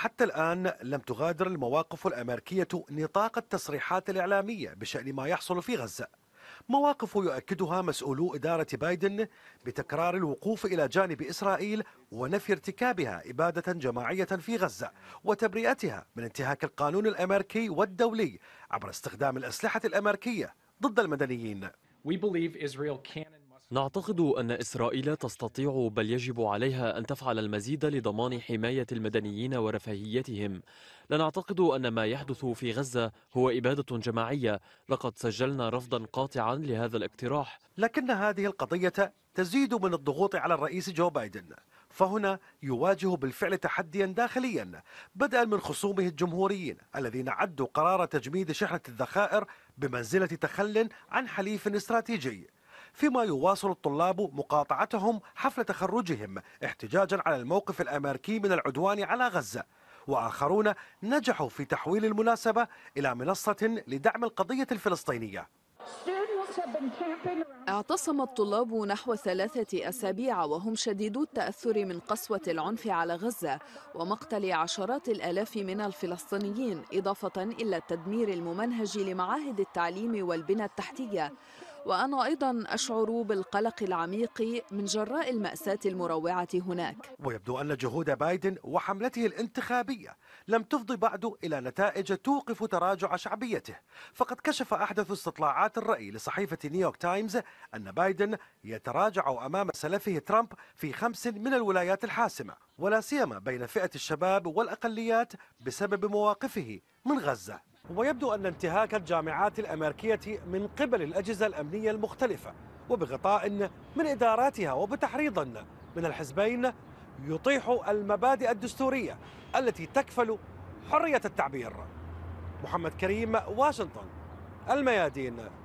حتى الآن لم تغادر المواقف الأمريكية نطاق التصريحات الإعلامية بشأن ما يحصل في غزة مواقف يؤكدها مسؤولو إدارة بايدن بتكرار الوقوف إلى جانب إسرائيل ونفي ارتكابها إبادة جماعية في غزة وتبرئتها من انتهاك القانون الأمريكي والدولي عبر استخدام الأسلحة الأمريكية ضد المدنيين نعتقد أن إسرائيل تستطيع بل يجب عليها أن تفعل المزيد لضمان حماية المدنيين ورفاهيتهم لا نعتقد أن ما يحدث في غزة هو إبادة جماعية لقد سجلنا رفضا قاطعا لهذا الاقتراح لكن هذه القضية تزيد من الضغوط على الرئيس جو بايدن فهنا يواجه بالفعل تحديا داخليا بدءا من خصومه الجمهوريين الذين عدوا قرار تجميد شحنة الذخائر بمنزلة تخل عن حليف استراتيجي فيما يواصل الطلاب مقاطعتهم حفل تخرجهم احتجاجا على الموقف الأمريكي من العدوان على غزة وآخرون نجحوا في تحويل المناسبة إلى منصة لدعم القضية الفلسطينية اعتصم الطلاب نحو ثلاثة أسابيع وهم شديدو التأثر من قسوة العنف على غزة ومقتل عشرات الآلاف من الفلسطينيين إضافة إلى التدمير الممنهج لمعاهد التعليم والبنى التحتية وأنا أيضا أشعر بالقلق العميق من جراء المأساة المروعة هناك ويبدو أن جهود بايدن وحملته الانتخابية لم تفضي بعد إلى نتائج توقف تراجع شعبيته فقد كشف أحدث استطلاعات الرأي لصحيفة نيويورك تايمز أن بايدن يتراجع أمام سلفه ترامب في خمس من الولايات الحاسمة ولا سيما بين فئة الشباب والأقليات بسبب مواقفه من غزة ويبدو أن انتهاك الجامعات الأمريكية من قبل الأجهزة الأمنية المختلفة وبغطاء من إداراتها وبتحريض من الحزبين يطيح المبادئ الدستورية التي تكفل حرية التعبير محمد كريم واشنطن الميادين